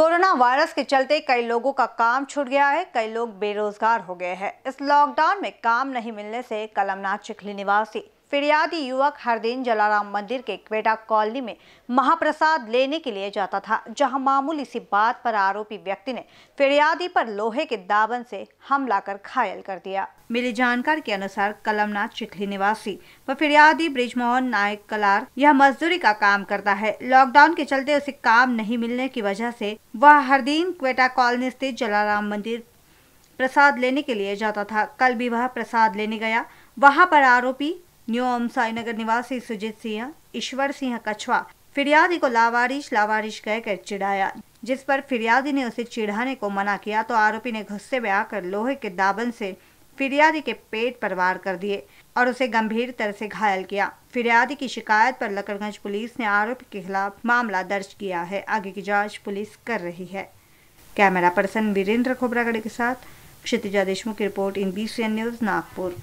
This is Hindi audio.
कोरोना वायरस के चलते कई लोगों का काम छूट गया है कई लोग बेरोजगार हो गए हैं इस लॉकडाउन में काम नहीं मिलने से कलमनाथ चिखली निवासी फिरियादी युवक हर दिन जलाराम मंदिर के क्वेटा कॉलोनी में महाप्रसाद लेने के लिए जाता था जहां मामूली सी बात पर आरोपी व्यक्ति ने फिरियादी पर लोहे के दाबन से हमला कर घायल कर दिया मिली जानकारी के अनुसार कलमनाथ चिखली निवासी व फिरियादी ब्रिजमोहन नायक कलार यह मजदूरी का काम करता है लॉकडाउन के चलते उसे काम नहीं मिलने की वजह से वह हर दिन क्वेटा कॉलोनी स्थित जलाराम मंदिर प्रसाद लेने के लिए जाता था कल भी वह प्रसाद लेने गया वहां पर आरोपी न्यू ओम साईनगर निवासी सुजीत सिंह ईश्वर सिंह कछवा फिरियादी को लावारिश लावारिश कहकर चिढ़ाया जिस पर फिरियादी ने उसे चिढ़ाने को मना किया तो आरोपी ने गुस्से में आकर लोहे के दाबन से फिरियादी के पेट पर वार कर दिए और उसे गंभीर तरह से घायल किया फिरियादी की शिकायत पर लकड़गंज पुलिस ने आरोपी के खिलाफ मामला दर्ज किया है आगे की जांच पुलिस कर रही है कैमरा पर्सन वीरेंद्र खोबरागढ़ के साथ क्षितिजा देशमुख की report in B news Nagpur